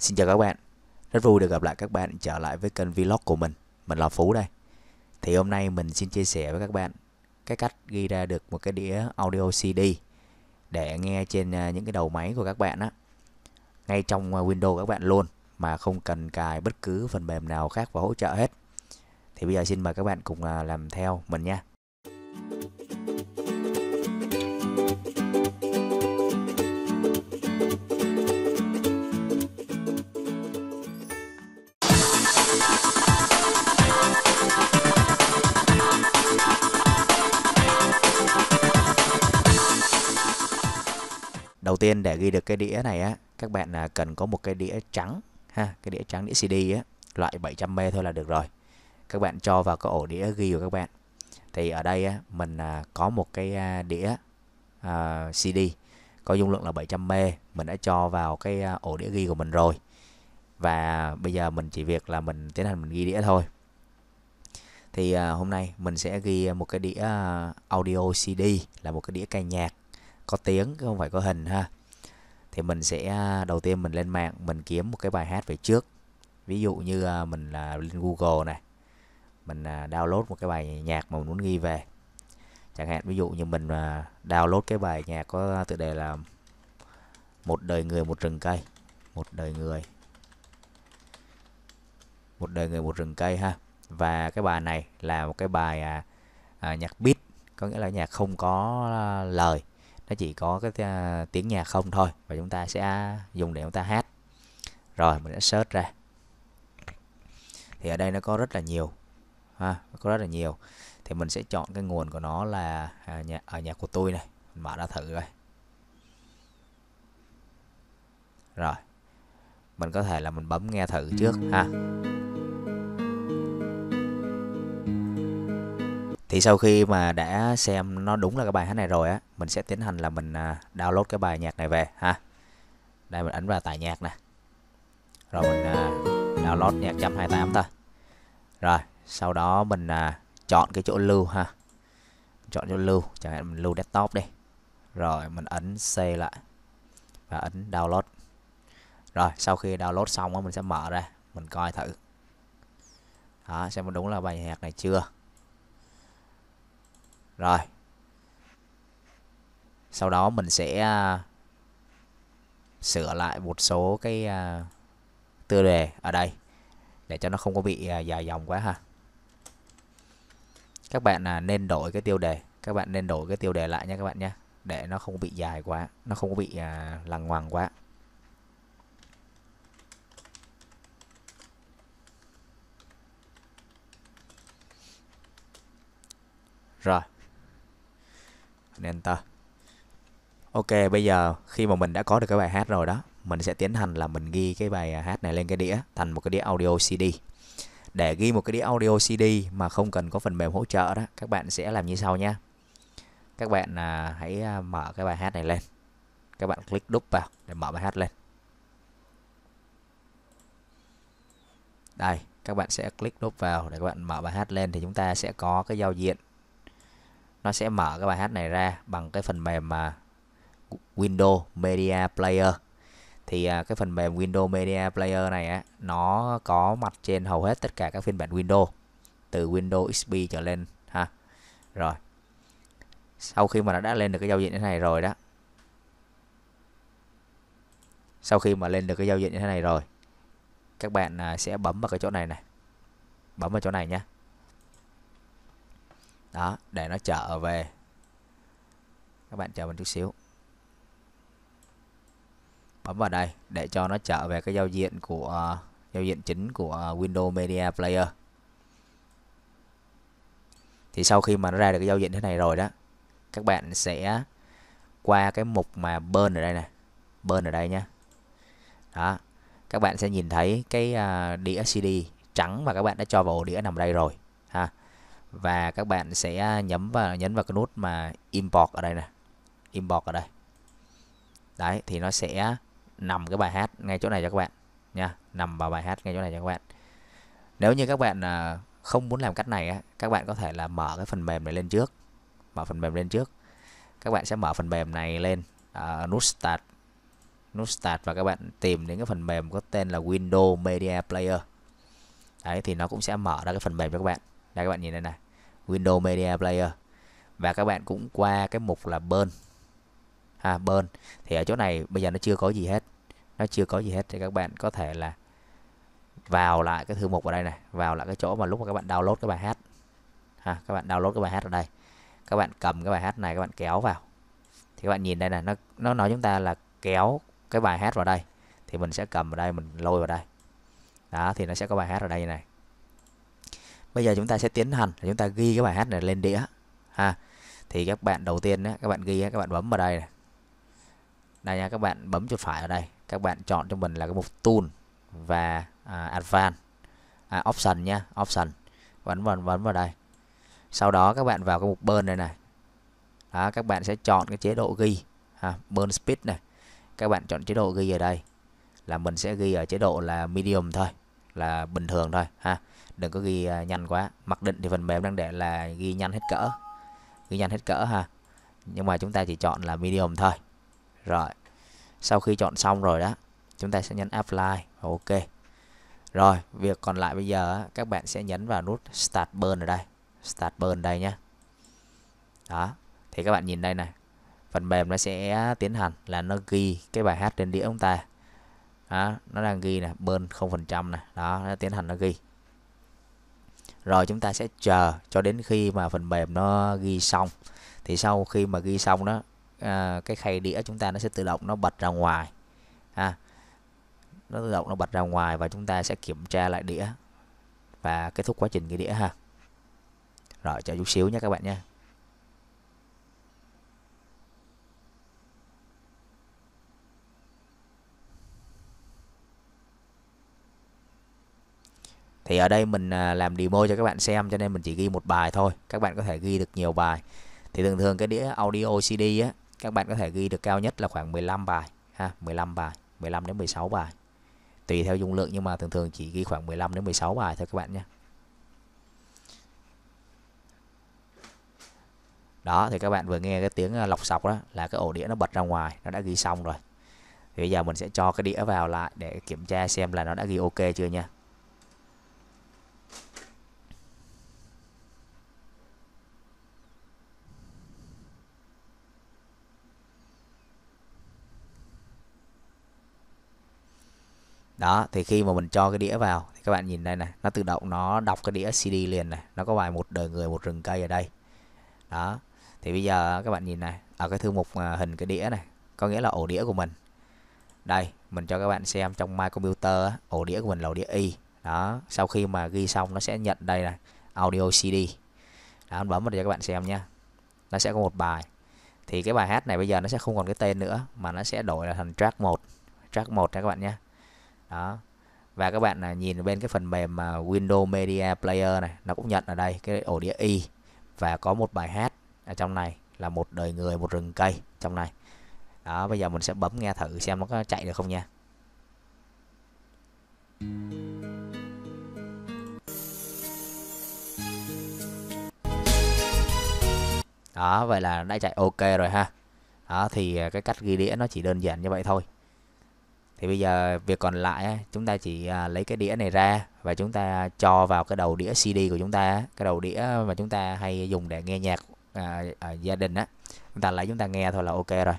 Xin chào các bạn, rất vui được gặp lại các bạn trở lại với kênh vlog của mình, mình là Phú đây. Thì hôm nay mình xin chia sẻ với các bạn cái cách ghi ra được một cái đĩa audio CD để nghe trên à, những cái đầu máy của các bạn á. Ngay trong à, Windows các bạn luôn mà không cần cài bất cứ phần mềm nào khác và hỗ trợ hết. Thì bây giờ xin mời các bạn cùng à, làm theo mình nha. đầu tiên để ghi được cái đĩa này á các bạn à, cần có một cái đĩa trắng ha cái đĩa trắng đĩa CD á loại 700 mê thôi là được rồi các bạn cho vào cái ổ đĩa ghi của các bạn thì ở đây á, mình à, có một cái à, đĩa uh, CD có dung lượng là 700 mê mình đã cho vào cái ổ đĩa ghi của mình rồi và bây giờ mình chỉ việc là mình tiến hành mình ghi đĩa thôi thì uh, hôm nay mình sẽ ghi một cái đĩa audio CD là một cái đĩa cây nhạc có tiếng không phải có hình ha thì mình sẽ à, đầu tiên mình lên mạng mình kiếm một cái bài hát về trước ví dụ như à, mình là lên Google này mình à, download một cái bài nhạc mà mình muốn ghi về chẳng hạn ví dụ như mình download cái bài nhạc có tựa đề là một đời người một rừng cây một đời người một đời người một rừng cây ha và cái bài này là một cái bài à, à, nhạc beat có nghĩa là nhạc không có lời nó chỉ có cái à, tiếng nhạc không thôi và chúng ta sẽ dùng để chúng ta hát rồi mình sẽ search ra thì ở đây nó có rất là nhiều ha có rất là nhiều thì mình sẽ chọn cái nguồn của nó là à, nhà, ở nhà của tôi này mình mở ra thử rồi rồi mình có thể là mình bấm nghe thử trước ha thì sau khi mà đã xem nó đúng là cái bài hát này rồi á mình sẽ tiến hành là mình à, download cái bài nhạc này về ha đây mình ấn vào tải nhạc nè rồi mình à, download nhạc 128 thôi rồi sau đó mình à, chọn cái chỗ lưu ha chọn chỗ lưu chẳng hạn mình lưu desktop đi rồi mình ấn C lại và ấn download rồi sau khi download xong mình sẽ mở ra mình coi thử đó xem đúng là bài nhạc này chưa rồi sau đó mình sẽ à, sửa lại một số cái à, tiêu đề ở đây để cho nó không có bị à, dài dòng quá ha các bạn nên đổi cái tiêu đề các bạn nên đổi cái tiêu đề lại nha các bạn nhé để nó không bị dài quá nó không bị lằng ngoằng quá rồi enter Ok, bây giờ khi mà mình đã có được cái bài hát rồi đó, mình sẽ tiến hành là mình ghi cái bài hát này lên cái đĩa thành một cái đĩa audio CD. Để ghi một cái đĩa audio CD mà không cần có phần mềm hỗ trợ đó, các bạn sẽ làm như sau nhé. Các bạn à, hãy à, mở cái bài hát này lên. Các bạn click đúp vào để mở bài hát lên. Đây, các bạn sẽ click đúp vào để các bạn mở bài hát lên thì chúng ta sẽ có cái giao diện. Nó sẽ mở cái bài hát này ra bằng cái phần mềm mà Windows Media Player thì à, cái phần mềm Windows Media Player này á nó có mặt trên hầu hết tất cả các phiên bản Windows từ Windows XP trở lên ha rồi sau khi mà nó đã lên được cái giao diện như thế này rồi đó sau khi mà lên được cái giao diện như thế này rồi các bạn à, sẽ bấm vào cái chỗ này này bấm vào chỗ này nhé đó để nó trở về các bạn chờ mình chút xíu bấm vào đây để cho nó trở về cái giao diện của uh, giao diện chính của à, Windows Media Player thì sau khi mà nó ra được cái giao diện thế này rồi đó các bạn sẽ qua cái mục mà bên ở đây nè bên ở đây nhé đó các bạn sẽ nhìn thấy cái à, đĩa CD trắng mà các bạn đã cho vào ổ đĩa nằm đây rồi ha và các bạn sẽ nhấn vào nhấn vào cái nút mà import ở đây nè import ở đây đấy thì nó sẽ nằm cái bài hát ngay chỗ này cho các bạn nha nằm vào bài hát ngay chỗ này cho các bạn nếu như các bạn à, không muốn làm cách này các bạn có thể là mở cái phần mềm này lên trước mở phần mềm lên trước các bạn sẽ mở phần mềm này lên à, nút start nút start và các bạn tìm đến cái phần mềm có tên là Windows Media Player đấy thì nó cũng sẽ mở ra cái phần mềm cho các bạn đây các bạn nhìn đây này Windows Media Player và các bạn cũng qua cái mục là burn ha, burn thì ở chỗ này bây giờ nó chưa có gì hết nó chưa có gì hết thì các bạn có thể là vào lại cái thư mục ở đây này vào lại cái chỗ mà lúc mà các bạn download cái bài hát ha, các bạn download cái bài hát ở đây các bạn cầm cái bài hát này các bạn kéo vào thì các bạn nhìn đây này nó nó nói chúng ta là kéo cái bài hát vào đây thì mình sẽ cầm vào đây mình lôi vào đây đó thì nó sẽ có bài hát ở đây này bây giờ chúng ta sẽ tiến hành chúng ta ghi cái bài hát này lên đĩa ha thì các bạn đầu tiên các bạn ghi các bạn bấm vào đây này đây nha các bạn bấm chuột phải ở đây các bạn chọn cho mình là cái mục tool và à, advanced à, option nha option bấm vào bấm vào đây sau đó các bạn vào cái mục burn này này đó, các bạn sẽ chọn cái chế độ ghi ha, à, burn speed này các bạn chọn chế độ ghi ở đây là mình sẽ ghi ở chế độ là medium thôi là bình thường thôi ha đừng có ghi à, nhanh quá mặc định thì phần mềm đang để là ghi nhanh hết cỡ ghi nhanh hết cỡ ha nhưng mà chúng ta chỉ chọn là medium thôi rồi sau khi chọn xong rồi đó chúng ta sẽ nhấn apply ok rồi việc còn lại bây giờ các bạn sẽ nhấn vào nút start burn ở đây start burn đây nhé đó thì các bạn nhìn đây này phần mềm nó sẽ tiến hành là nó ghi cái bài hát trên đĩa ông ta đó, nó đang ghi nè burn không phần trăm nè đó nó tiến hành nó ghi rồi chúng ta sẽ chờ cho đến khi mà phần mềm nó ghi xong thì sau khi mà ghi xong đó à, cái khay đĩa chúng ta nó sẽ tự động nó bật ra ngoài ha nó tự động nó bật ra ngoài và chúng ta sẽ kiểm tra lại đĩa và kết thúc quá trình ghi đĩa ha rồi chờ chút xíu nhé các bạn nhé thì ở đây mình à, làm demo cho các bạn xem cho nên mình chỉ ghi một bài thôi các bạn có thể ghi được nhiều bài thì thường thường cái đĩa audio CD á các bạn có thể ghi được cao nhất là khoảng 15 bài ha 15 bài 15 đến 16 bài tùy theo dung lượng nhưng mà thường thường chỉ ghi khoảng 15 đến 16 bài thôi các bạn nhé đó thì các bạn vừa nghe cái tiếng à, lọc sọc đó là cái ổ đĩa nó bật ra ngoài nó đã ghi xong rồi thì bây giờ mình sẽ cho cái đĩa vào lại để kiểm tra xem là nó đã ghi ok chưa nha đó thì khi mà mình cho cái đĩa vào thì các bạn nhìn đây này nó tự động nó đọc cái đĩa CD liền này nó có bài một đời người một rừng cây ở đây đó thì bây giờ các bạn nhìn này ở cái thư mục à, hình cái đĩa này có nghĩa là ổ đĩa của mình đây mình cho các bạn xem trong my computer ổ đĩa của mình là ổ đĩa y đó sau khi mà ghi xong nó sẽ nhận đây này audio cd đó, bấm vào để cho các bạn xem nha nó sẽ có một bài thì cái bài hát này bây giờ nó sẽ không còn cái tên nữa mà nó sẽ đổi là thành track 1 track 1 nha các bạn nhé đó và các bạn à, nhìn bên cái phần mềm mà Windows Media Player này nó cũng nhận ở đây cái ổ đĩa y và có một bài hát ở trong này là một đời người một rừng cây trong này đó bây giờ mình sẽ bấm nghe thử xem nó có chạy được không nha đó vậy là đã chạy ok rồi ha đó thì à, cái cách ghi đĩa nó chỉ đơn giản như vậy thôi thì bây giờ việc còn lại chúng ta chỉ à, lấy cái đĩa này ra và chúng ta cho vào cái đầu đĩa CD của chúng ta cái đầu đĩa mà chúng ta hay dùng để nghe nhạc à, ở à, gia đình á chúng ta lấy chúng ta nghe thôi là ok rồi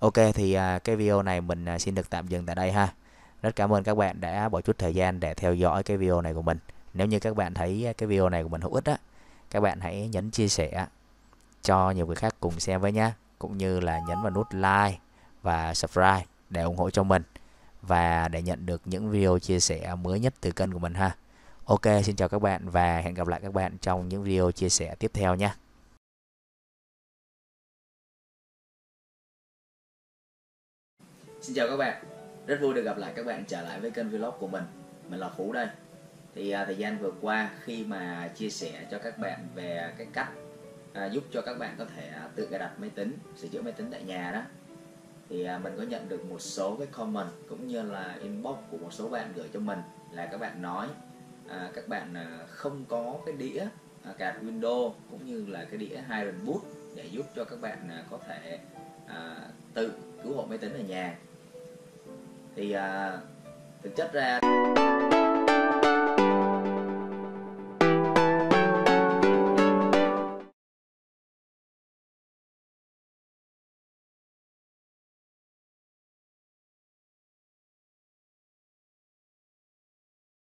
ok thì à, cái video này mình xin được tạm dừng tại đây ha rất cảm ơn các bạn đã bỏ chút thời gian để theo dõi cái video này của mình nếu như các bạn thấy cái video này của mình hữu ích á các bạn hãy nhấn chia sẻ cho nhiều người khác cùng xem với nhé cũng như là nhấn vào nút like và subscribe để ủng hộ cho mình và để nhận được những video chia sẻ mới nhất từ kênh của mình ha. Ok, xin chào các bạn và hẹn gặp lại các bạn trong những video chia sẻ tiếp theo nhé. Xin chào các bạn, rất vui được gặp lại các bạn trở lại với kênh vlog của mình. Mình là Phú đây. Thì à, thời gian vừa qua khi mà chia sẻ cho các bạn về cái cách à, giúp cho các bạn có thể à, tự cài đặt máy tính, sửa chữa máy tính tại nhà đó thì à, mình có nhận được một số cái comment cũng như là inbox của một số bạn gửi cho mình là các bạn nói à, các bạn à, không có cái đĩa à, card Windows cũng như là cái đĩa Iron Boot để giúp cho các bạn à, có thể à, tự cứu hộ máy tính ở nhà thì à, thực chất ra